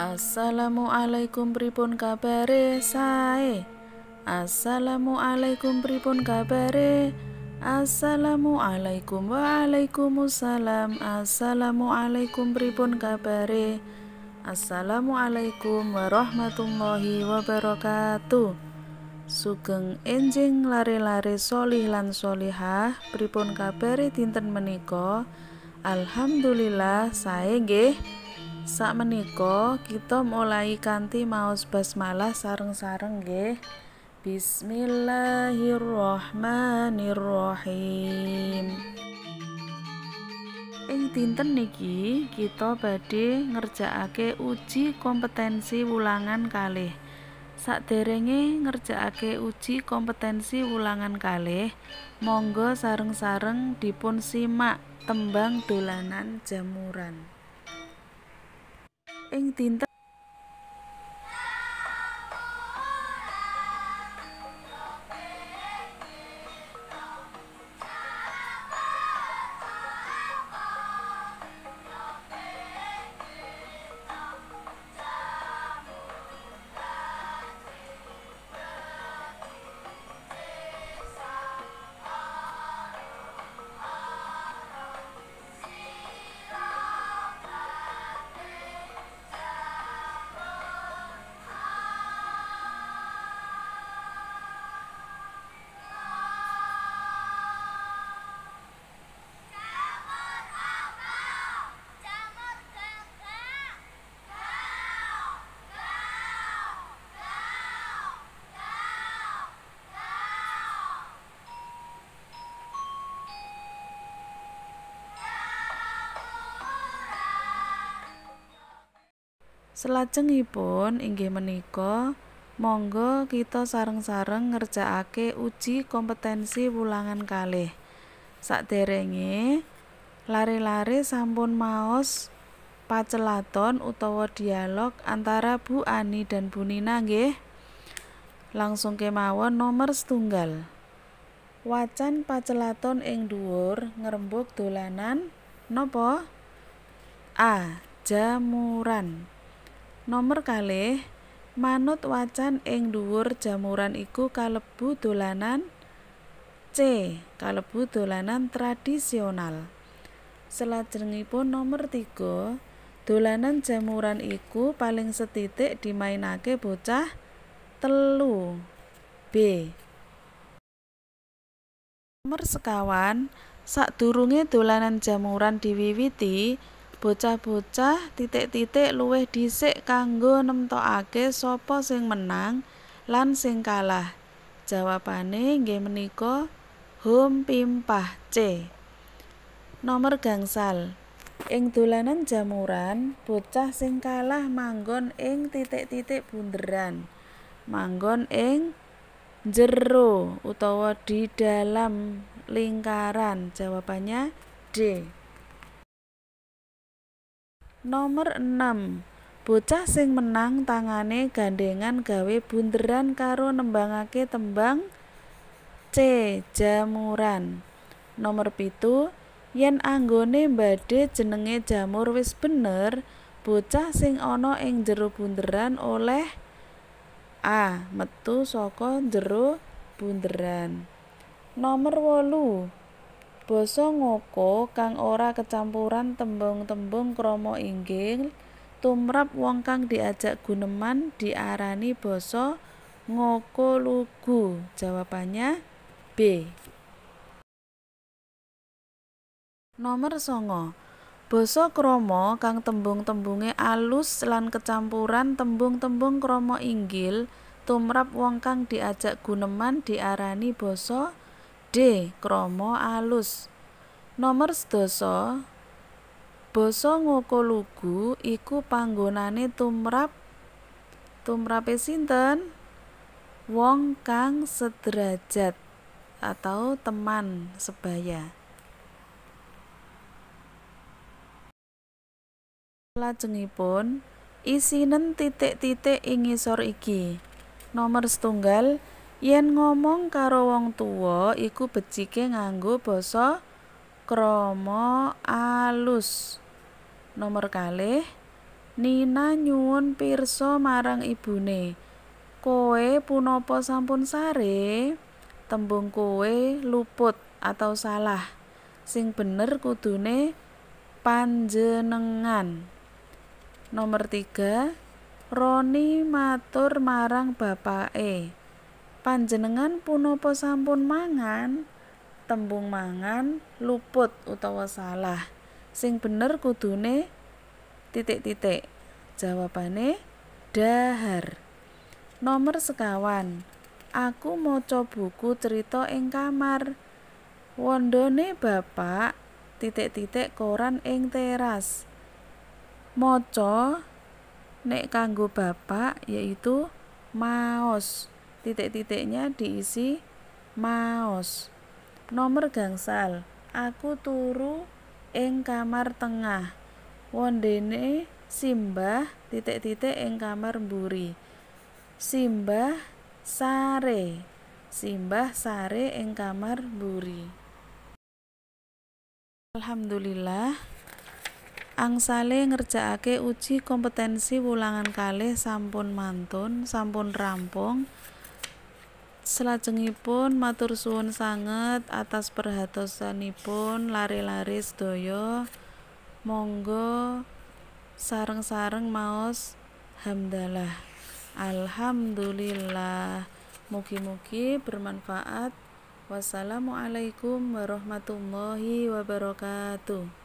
Assalamualaikum pripun kabare sae Assalamualaikum pripun kabare Assalamualaikum Waalaikumsalam Assalamualaikum pripun kabare Assalamualaikum warahmatullahi wabarakatuh Sugeng enjing lare-lare solih lan solihah Pripun kabare dinten menika Alhamdulillah sae nggih Saat menika kita mulai kanti maus basmalah sareng-sareng nggih. Bismillahirrahmanirrahim. Ing dinten niki kita badhe ngerjakake uji kompetensi wulangan kalih. Saderenge ngerjakake uji kompetensi wulangan kalih, monggo sareng-sareng dipun simak tembang dolanan jamuran. Anh tin tất Selajengipun inggih menika monggo kita sareng-sareng ngerjakake uji kompetensi wulangan kalih. Saderenge lari-lari sampun maos pacelaton utawa dialog antara Bu Ani dan Bu Nina nggih. Langsung kemawon nomor setunggal. Wacan pacelaton ing dhuwur ngrembug dolanan nopo? A. Jamuran. Nomor kalih, manut wacan ing dhuwur jamuran iku kalebu dolanan C. Kalebu dolanan tradisional. Selajengipun nomor 3, dolanan jamuran iku paling setitik dimainake bocah telu. B. Nomor sekawan, sadurunge dolanan jamuran diwiwiti, bocah-bocah titik-titik luwih dhisik kanggo nemtokake sapa sing menang lan sing kalah. Jawabane nggih menika hum pimpah C. Nomor gangsal. Ing dolanan jamuran, bocah sing kalah manggon ing titik-titik bunderan. Manggon ing jero utawa di dalam lingkaran. Jawabannya D. Nomor 6. Bocah sing menang tangane gandengan gawe bunderan karo nembangake tembang C jamuran. Nomor 7 yen anggone badhe jenenge jamur wis bener, bocah sing ana ing jero bunderan oleh A metu saka jero bunderan. Nomor 8. Basa ngoko kang ora kecampuran tembung-tembung kromo inggil tumrap wong kang diajak guneman diarani basa ngoko lugu. Jawabannya B. Nomor songo Basa kromo kang tembung-tembunge alus lan kecampuran tembung-tembung kromo inggil tumrap wong kang diajak guneman diarani basa D. Kromo alus Nomer sedasa Basa Ngokolugu iku panggonane tumrap tumrape sinten? Wong kang sederajat atau teman sebaya. Lajengipun isinen titik-titik ing iki. Nomor setunggal Yen ngomong karo wong tuwa iku becike nganggo basa krama alus. Nomor kalih, Nina nyuwun pirsa marang ibune. Kowe punapa sampun sare? Tembung kowe luput atau salah. Sing bener kudune panjenengan. Nomor tiga, Roni matur marang bapake. Panjenengan punopo sampun mangan? Tembung mangan luput utawa salah. Sing bener kudune titik-titik. Jawabane dahar. Nomor sekawan. Aku maca buku cerita ing kamar. Wondone bapak titik-titik koran ing teras. Moco, nek kanggo bapak yaitu maos titik-titiknya diisi maos nomor gangsal aku turu ing kamar tengah wondene simbah titik-titik ing kamar mburi simbah sare simbah sare ing kamar mburi Alhamdulillah angsale ngerjakake uji kompetensi wulangan kalih sampun mantun sampun rampung Selajengipun matur suwun sangat atas perhatosanipun lari-lari sedaya. Monggo sareng-sareng maos hamdalah. Alhamdulillah. Mugi-mugi bermanfaat. Wassalamualaikum warahmatullahi wabarakatuh.